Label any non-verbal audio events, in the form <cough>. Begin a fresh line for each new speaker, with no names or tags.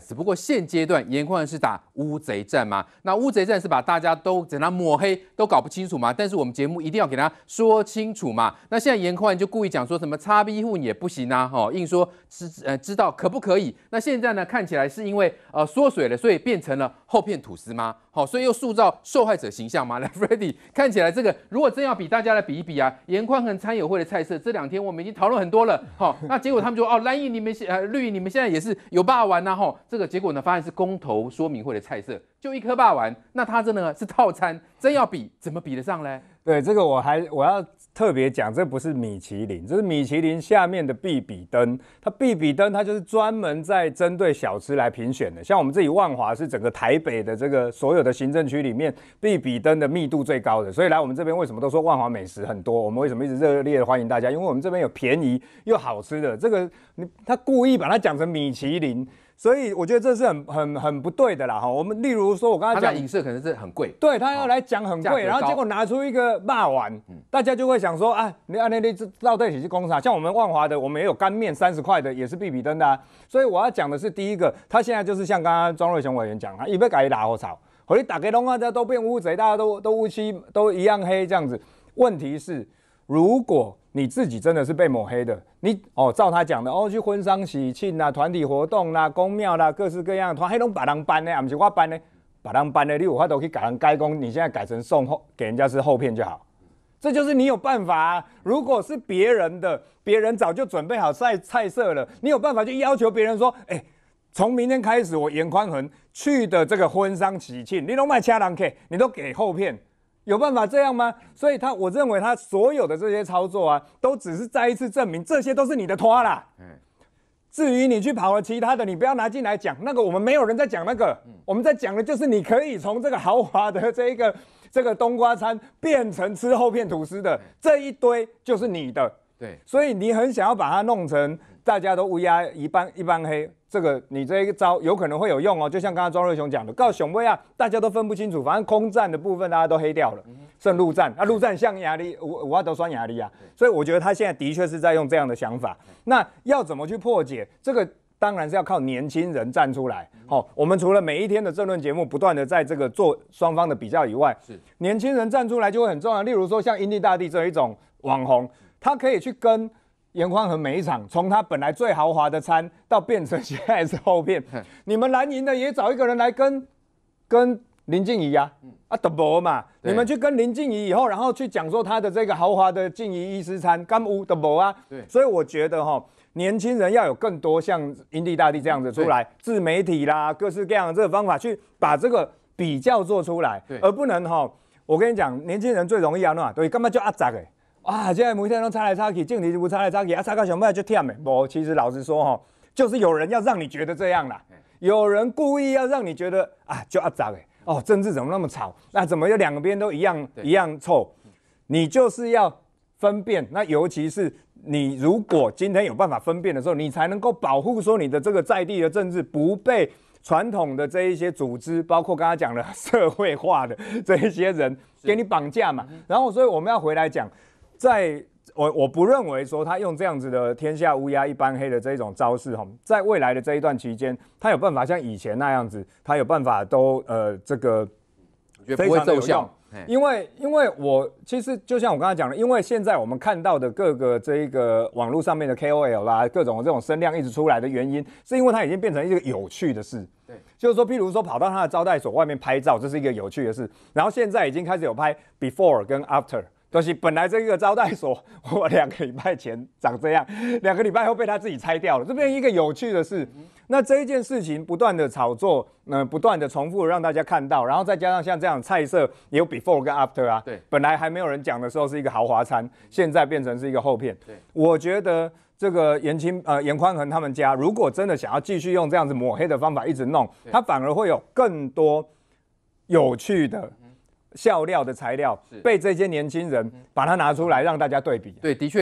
只不过现阶段严宽是打乌贼战嘛？那乌贼战是把大家都给他抹黑，都搞不清楚嘛？但是我们节目一定要给他说清楚嘛？那现在严宽就故意讲说什么擦逼户也不行啊！吼，硬说知呃知道可不可以？那现在呢看起来是因为呃缩水了，所以变成了厚片吐司吗？好，所以又塑造受害者形象吗？来 <laughs> f r e d d y 看起来这个如果真要比大家来比一比啊，严宽和餐友会的菜色这两天我们已经讨论很多了，好，那结果他们就哦蓝营你们呃绿营你们现在也是有办法玩呐吼。这个结果呢，发现是公投说明会的菜色，就一颗霸王，那它真的是套餐，真
要比怎么比得上嘞？对，这个我还我要特别讲，这不是米其林，这是米其林下面的必比登，它必比登它就是专门在针对小吃来评选的。像我们这里万华是整个台北的这个所有的行政区里面必比登的密度最高的，所以来我们这边为什么都说万华美食很多？我们为什么一直热烈的欢迎大家？因为我们这边有便宜又好吃的。这个你他故意把它讲成米其林。所以我觉得这是很很很不对的啦哈！我们例如说，我刚才讲，影射可能是很贵，对他要来讲很贵，然后结果拿出一个骂碗，大家就会想说啊，你按那那这到在一起去啊？像我们万华的，我们也有干面三十块的，也是必比登的。所以我要讲的是第一个，他现在就是像刚刚庄瑞雄委员讲了，一杯改打大，我操，火力打开拢，大家都变乌贼，大家都都乌漆都一样黑这样子。问题是如果。你自己真的是被抹黑的，你哦，照他讲的哦，去婚丧喜庆啊，团体活动啦、公庙啦，各式各样，的团，还能把人搬呢？啊，不是我搬呢？把人搬呢，你有块都可以改成该工，你现在改成送后给人家是后片就好。这就是你有办法啊！如果是别人的，别人早就准备好菜菜色了。你有办法去要求别人说，哎，从明天开始，我严宽恒去的这个婚丧喜庆，你都卖掐人 K，你都给后片。有办法这样吗？所以他，我认为他所有的这些操作啊，都只是再一次证明，这些都是你的拖啦。嗯。至于你去跑了其他的，你不要拿进来讲。那个我们没有人在讲那个，我们在讲的就是你可以从这个豪华的这一个 <laughs> 这个冬瓜餐变成吃厚片吐司的这一堆，就是你的。对。所以你很想要把它弄成。大家都乌鸦一般一般黑，这个你这一招有可能会有用哦。就像刚刚庄瑞雄讲的，告熊威啊，大家都分不清楚，反正空战的部分大家都黑掉了，剩陆战。那陆战像亚力，我我阿都酸亚力啊，所以我觉得他现在的确是在用这样的想法。那要怎么去破解？这个当然是要靠年轻人站出来。好，我们除了每一天的政论节目不断的在这个做双方的比较以外，是年轻人站出来就会很重要。例如说像英帝大帝这一种网红，他可以去跟。盐矿和一场，从他本来最豪华的餐，到变成现在是后变。你们蓝营的也找一个人来跟，跟林静怡呀，啊德不嘛，你们去跟林静怡以后，然后去讲说他的这个豪华的静怡医师餐干屋德不啊。对，所以我觉得哈，年轻人要有更多像英弟大帝这样子出来，自媒体啦，各式各样的这个方法去把这个比较做出来，而不能哈，我跟你讲，年轻人最容易啊，那对，干嘛叫阿宅诶？啊，现在每天都擦来擦去，政治也不擦来擦去，啊，擦到熊掰就忝哎！我其实老实说吼，就是有人要让你觉得这样啦，有人故意要让你觉得啊，就阿杂哎！哦，政治怎么那么吵？那怎么又两边都一样一样臭？你就是要分辨。那尤其是你如果今天有办法分辨的时候，你才能够保护说你的这个在地的政治不被传统的这一些组织，包括刚刚讲了社会化的这一些人给你绑架嘛。然后所以我们要回来讲。在，我我不认为说他用这样子的天下乌鸦一般黑的这种招式哈，在未来的这一段期间，他有办法像以前那样子，他有办法都呃这个，非常有效，因为因为我其实就像我刚才讲的，因为现在我们看到的各个这一个网络上面的 KOL 啦，各种这种声量一直出来的原因，是因为它已经变成一个有趣的事，对，就是说，譬如说跑到他的招待所外面拍照，这是一个有趣的事，然后现在已经开始有拍 before 跟 after。东西本来这个招待所，我两个礼拜前长这样，两个礼拜后被他自己拆掉了。这边一个有趣的是，那这一件事情不断的炒作，嗯，不断的重复让大家看到，然后再加上像这样菜色也有 before 跟 after 啊，对，本来还没有人讲的时候是一个豪华餐，现在变成是一个后片。对，我觉得这个严青呃严宽恒他们家，如果真的想要继续用这样子抹黑的方法一直弄，他反而会有更多有趣的。笑料的材料被这些年轻人把它拿出来让大家对比。对，的确。